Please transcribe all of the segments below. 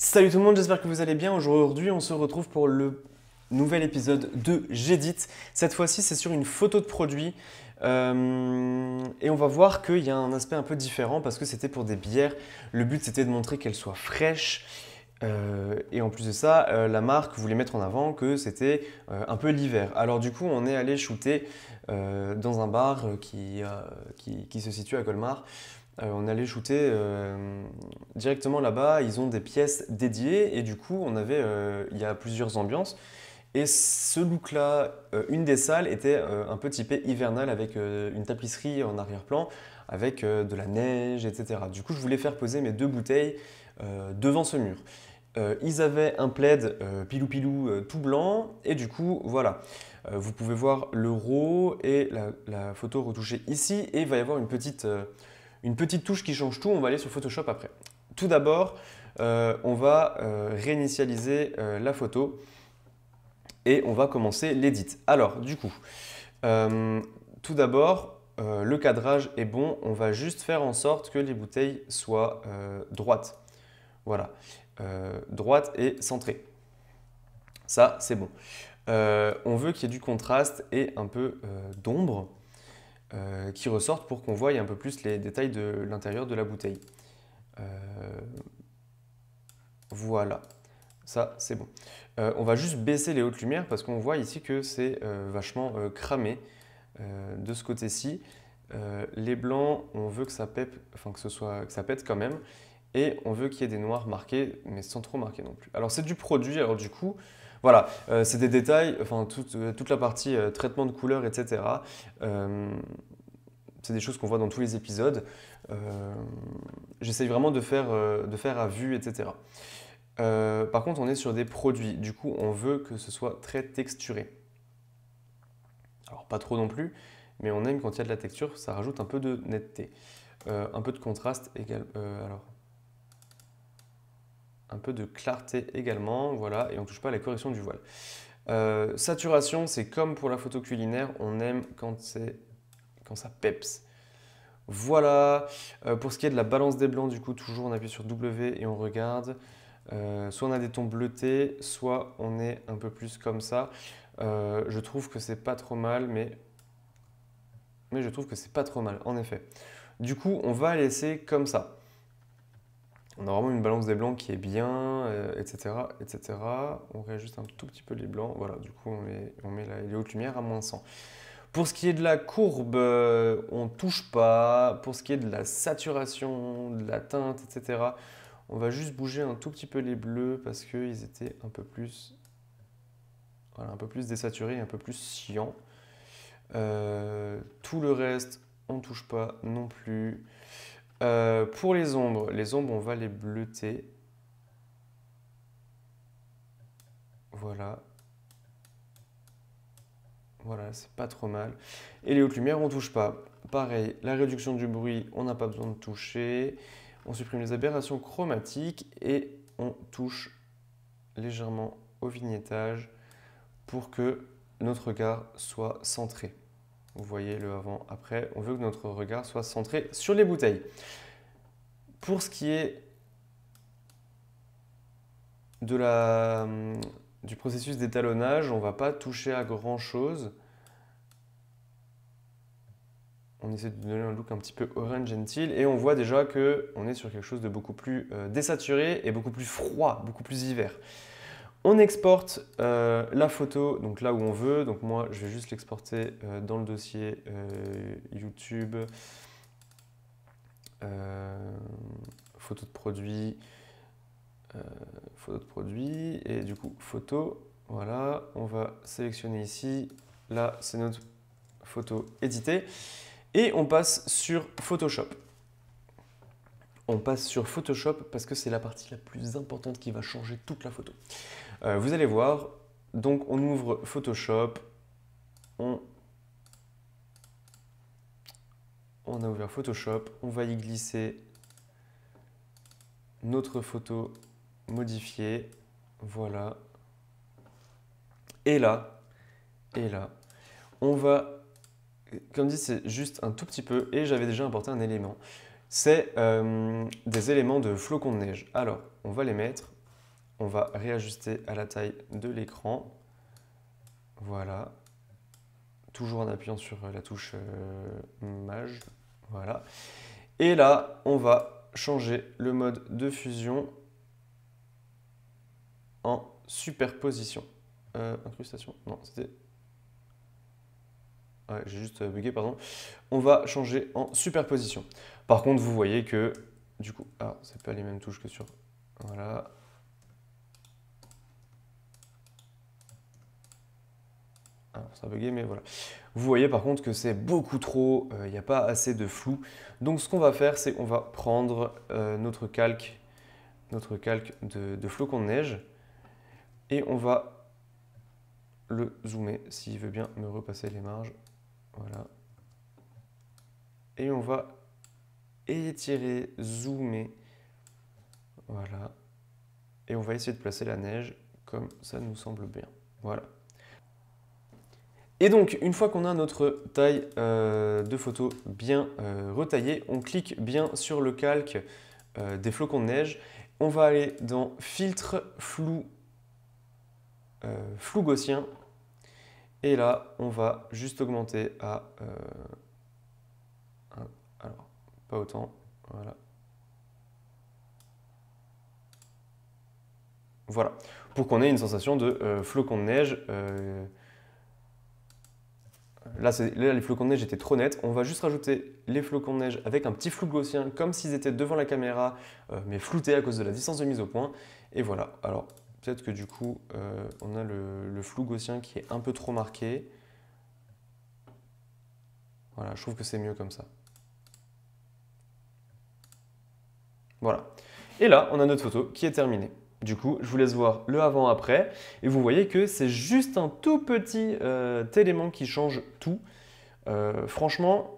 Salut tout le monde, j'espère que vous allez bien. Aujourd'hui, on se retrouve pour le nouvel épisode de J'édite. Cette fois-ci, c'est sur une photo de produit. Euh, et on va voir qu'il y a un aspect un peu différent parce que c'était pour des bières. Le but, c'était de montrer qu'elles soient fraîches. Euh, et en plus de ça, euh, la marque voulait mettre en avant que c'était un peu l'hiver. Alors du coup, on est allé shooter dans un bar qui se situe à Colmar euh, on allait shooter euh, directement là-bas. Ils ont des pièces dédiées et du coup, on avait, euh, il y a plusieurs ambiances. Et ce look-là, une des salles était un peu typée hivernale avec une tapisserie en arrière-plan, avec de la neige, etc. Du coup, je voulais faire poser mes deux bouteilles devant ce mur. ils avaient un plaid pilou-pilou tout blanc et du coup, voilà vous pouvez voir le RAW et la, photo retouchée ici et il va y avoir une petite, une petite touche qui change tout. On va aller sur Photoshop après. Tout d'abord, euh, on va euh, réinitialiser euh, la photo et on va commencer l'édit. Alors, du coup, tout d'abord, le cadrage est bon. On va juste faire en sorte que les bouteilles soient droites. Voilà, droites et centrées. Ça, c'est bon. on veut qu'il y ait du contraste et un peu d'ombre. Euh, qui ressortent pour qu'on voie un peu plus les détails de l'intérieur de la bouteille. Euh, voilà, ça c'est bon. Euh, on va juste baisser les hautes lumières parce qu'on voit ici que c'est vachement cramé de ce côté-ci. les blancs, on veut que ça, pète, enfin, que, ce soit, que ça pète quand même. Et on veut qu'il y ait des noirs marqués, mais sans trop marquer non plus. Alors c'est du produit, alors du coup, voilà, euh, c'est des détails, enfin toute, euh, la partie euh, traitement de couleurs, etc. c'est des choses qu'on voit dans tous les épisodes. J'essaye vraiment de faire, de faire à vue, etc. par contre, on est sur des produits. Du coup, on veut que ce soit très texturé. Alors, pas trop non plus, mais on aime quand il y a de la texture, ça rajoute un peu de netteté. un peu de contraste également. alors, de clarté également, voilà, et on touche pas à la correction du voile. Euh, saturation, c'est comme pour la photo culinaire, on aime quand, c'est quand ça peps. Voilà, euh, pour ce qui est de la balance des blancs, du coup, toujours on appuie sur W et on regarde. Euh, soit on a des tons bleutés, soit on est un peu plus comme ça. je trouve que c'est pas trop mal, mais... mais je trouve que c'est pas trop mal, en effet. Du coup, on va laisser comme ça. On a vraiment une balance des blancs qui est bien, etc., euh, etc. On réajuste un tout petit peu les blancs. Voilà, du coup, on met, les hautes lumières à moins 100. Pour ce qui est de la courbe, euh, on ne touche pas. Pour ce qui est de la saturation, de la teinte, etc., on va juste bouger un tout petit peu les bleus parce qu'ils étaient un peu plus voilà, un peu plus désaturé, un peu plus euh, tout le reste, on ne touche pas non plus. Euh, pour les ombres, les ombres, on va les bleuter. Voilà. Voilà, c'est pas trop mal. Et les hautes lumières, on touche pas. Pareil, la réduction du bruit, on n'a pas besoin de toucher. On supprime les aberrations chromatiques et on touche légèrement au vignettage pour que notre regard soit centré. Vous voyez le avant-après. On veut que notre regard soit centré sur les bouteilles. Pour ce qui est du processus d'étalonnage, on ne va pas toucher à grand-chose. On essaie de donner un look un petit peu orange gentil et on voit déjà que on est sur quelque chose de beaucoup plus euh, désaturé et beaucoup plus froid, beaucoup plus hiver. On exporte euh, la photo, donc là où on veut. Donc moi, je vais juste l'exporter euh, dans le dossier euh, YouTube, photo de produit, photo de produit, et du coup, photo. Voilà, on va sélectionner ici. Là, c'est notre photo éditée. Et on passe sur Photoshop. On passe sur Photoshop parce que c'est la partie la plus importante qui va changer toute la photo. Euh, vous allez voir, donc on ouvre Photoshop, on, a ouvert Photoshop, on va y glisser notre photo modifiée, voilà. Et là, et là, on va, comme dit, c'est juste un tout petit peu, et j'avais déjà importé un élément. C'est euh, des éléments de flocons de neige. Alors, on va les mettre on va réajuster à la taille de l'écran. Voilà. Toujours en appuyant sur euh, la touche euh, Maj. Voilà. Et là, on va changer le mode de fusion en superposition. Euh, incrustation Non, c'était... Ouais, j'ai juste bugué, pardon. On va changer en superposition. Par contre, vous voyez que, du coup... ça ah, c'est pas les mêmes touches que sur... Voilà. Ah, Vous voyez par contre que c'est beaucoup trop, euh, il n'y a pas assez de flou. Donc ce qu'on va faire, c'est on va prendre euh, notre calque, notre calque de, de, flocon de neige, et on va le zoomer, s'il veut bien me repasser les marges. Voilà. Et on va étirer, zoomer. Voilà. Et on va essayer de placer la neige comme ça nous semble bien. Voilà. Et donc, une fois qu'on a notre taille euh, de photo bien euh, retaillée, on clique bien sur le calque euh, des flocons de neige. On va aller dans filtre flou, flou gaussien. Et là, on va juste augmenter à... alors, pas autant. Voilà. Voilà. Pour qu'on ait une sensation de flocons de neige Là, les flocons de neige étaient trop nets. On va juste rajouter les flocons de neige avec un petit flou gaussien, comme s'ils étaient devant la caméra, euh, mais floutés à cause de la distance de mise au point. Et voilà. Alors, peut-être que du coup, euh, on a le, flou gaussien qui est un peu trop marqué. Voilà, je trouve que c'est mieux comme ça. Voilà. Et là, on a notre photo qui est terminée. Du coup, je vous laisse voir le avant-après et vous voyez que c'est juste un tout petit euh, élément qui change tout. Euh, franchement,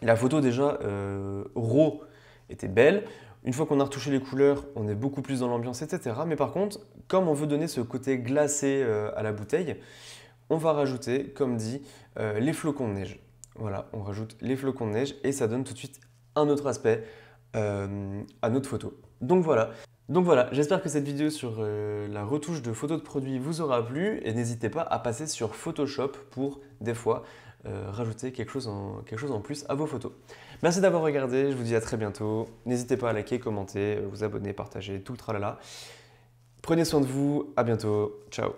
la photo déjà euh, RAW était belle. Une fois qu'on a retouché les couleurs, on est beaucoup plus dans l'ambiance, etc. Mais par contre, comme on veut donner ce côté glacé à la bouteille, on va rajouter, comme dit, les flocons de neige. Voilà, on rajoute les flocons de neige et ça donne tout de suite un autre aspect à notre photo. Donc voilà, donc voilà, j'espère que cette vidéo sur euh, la retouche de photos de produits vous aura plu et n'hésitez pas à passer sur Photoshop pour des fois euh, rajouter quelque chose, en, quelque chose en plus à vos photos. Merci d'avoir regardé, je vous dis à très bientôt. N'hésitez pas à liker, commenter, vous abonner, partager, tout le tralala. Prenez soin de vous, à bientôt, ciao